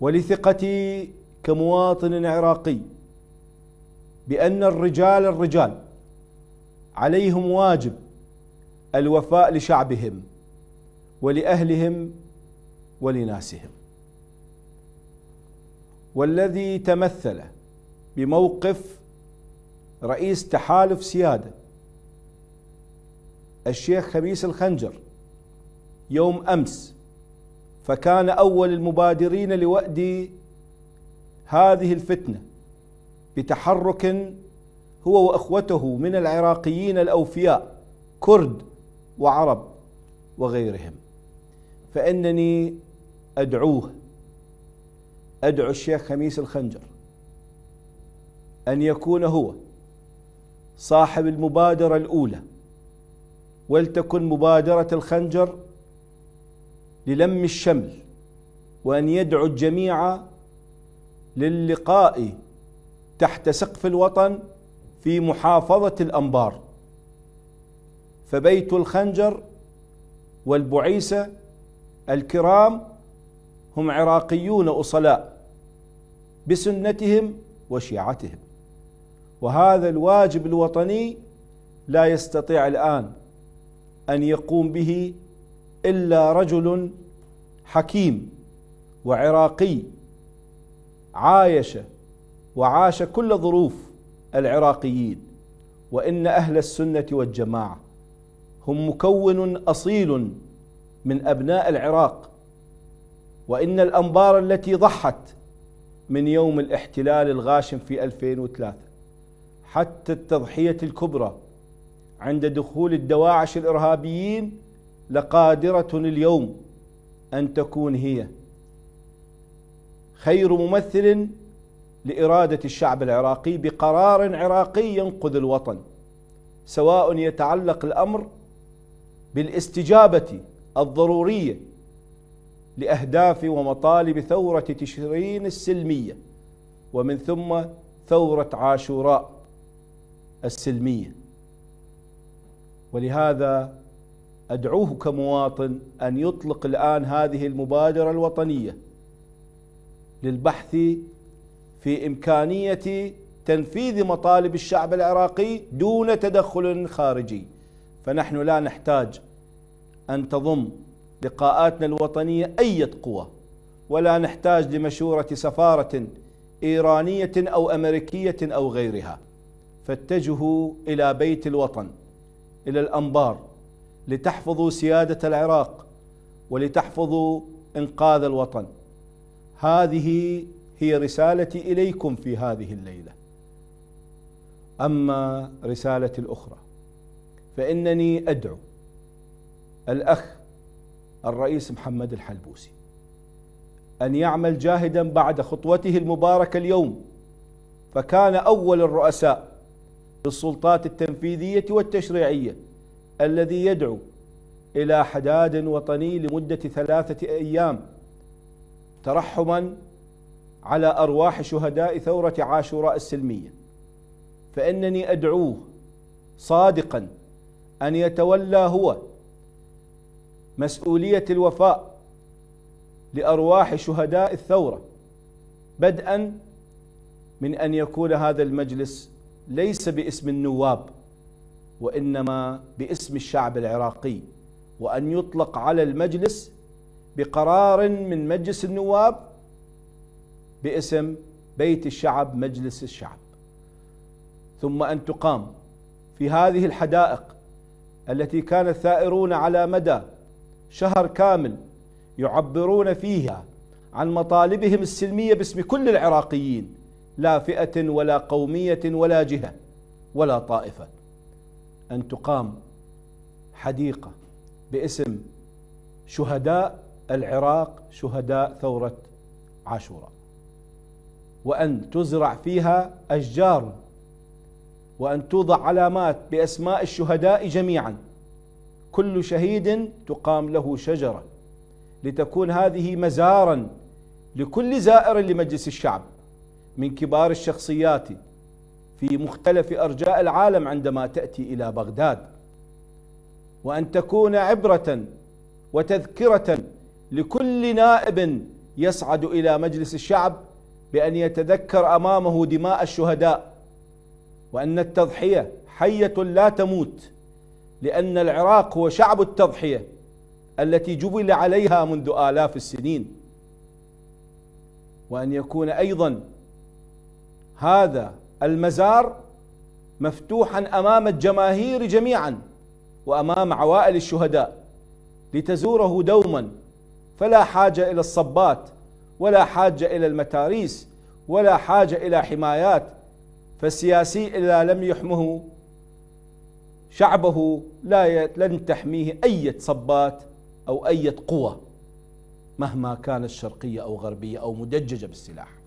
ولثقتي كمواطن عراقي بأن الرجال الرجال عليهم واجب الوفاء لشعبهم ولأهلهم ولناسهم والذي تمثل بموقف رئيس تحالف سياده الشيخ خميس الخنجر يوم امس فكان أول المبادرين لوأد هذه الفتنة بتحرك هو وأخوته من العراقيين الأوفياء كرد وعرب وغيرهم فإنني أدعوه أدعو الشيخ خميس الخنجر أن يكون هو صاحب المبادرة الأولى ولتكن مبادرة الخنجر للم الشمل وأن يدعو الجميع للقاء تحت سقف الوطن في محافظة الأنبار فبيت الخنجر والبعيسة الكرام هم عراقيون أصلاء بسنتهم وشيعتهم وهذا الواجب الوطني لا يستطيع الآن أن يقوم به إلا رجل حكيم وعراقي عايش وعاش كل ظروف العراقيين وإن أهل السنة والجماعة هم مكون أصيل من أبناء العراق وإن الأنبار التي ضحت من يوم الاحتلال الغاشم في 2003 حتى التضحية الكبرى عند دخول الدواعش الإرهابيين لقادرة اليوم أن تكون هي خير ممثل لإرادة الشعب العراقي بقرار عراقي ينقذ الوطن سواء يتعلق الأمر بالاستجابة الضرورية لأهداف ومطالب ثورة تشرين السلمية ومن ثم ثورة عاشوراء السلمية ولهذا ادعوه كمواطن ان يطلق الان هذه المبادره الوطنيه للبحث في امكانيه تنفيذ مطالب الشعب العراقي دون تدخل خارجي فنحن لا نحتاج ان تضم لقاءاتنا الوطنيه اي قوى ولا نحتاج لمشوره سفاره ايرانيه او امريكيه او غيرها فاتجهوا الى بيت الوطن الى الانبار لتحفظوا سياده العراق ولتحفظوا انقاذ الوطن هذه هي رسالتي اليكم في هذه الليله اما رسالتي الاخرى فانني ادعو الاخ الرئيس محمد الحلبوسي ان يعمل جاهدا بعد خطوته المباركه اليوم فكان اول الرؤساء للسلطات التنفيذيه والتشريعيه الذي يدعو إلى حداد وطني لمدة ثلاثة أيام ترحما على أرواح شهداء ثورة عاشوراء السلمية فإنني أدعوه صادقا أن يتولى هو مسؤولية الوفاء لأرواح شهداء الثورة بدءا من أن يكون هذا المجلس ليس باسم النواب وإنما باسم الشعب العراقي وأن يطلق على المجلس بقرار من مجلس النواب باسم بيت الشعب مجلس الشعب ثم أن تقام في هذه الحدائق التي كان الثائرون على مدى شهر كامل يعبرون فيها عن مطالبهم السلمية باسم كل العراقيين لا فئة ولا قومية ولا جهة ولا طائفة أن تقام حديقة باسم شهداء العراق شهداء ثورة عاشوراء وأن تزرع فيها أشجار وأن توضع علامات بأسماء الشهداء جميعا كل شهيد تقام له شجرة لتكون هذه مزارا لكل زائر لمجلس الشعب من كبار الشخصيات في مختلف ارجاء العالم عندما تاتي الى بغداد وان تكون عبره وتذكره لكل نائب يصعد الى مجلس الشعب بان يتذكر امامه دماء الشهداء وان التضحيه حيه لا تموت لان العراق هو شعب التضحيه التي جبل عليها منذ الاف السنين وان يكون ايضا هذا المزار مفتوحا امام الجماهير جميعا وامام عوائل الشهداء لتزوره دوما فلا حاجه الى الصبات ولا حاجه الى المتاريس ولا حاجه الى حمايات فالسياسي اذا لم يحمه شعبه لا لن تحميه اي صبات او اي قوه مهما كانت شرقيه او غربيه او مدججه بالسلاح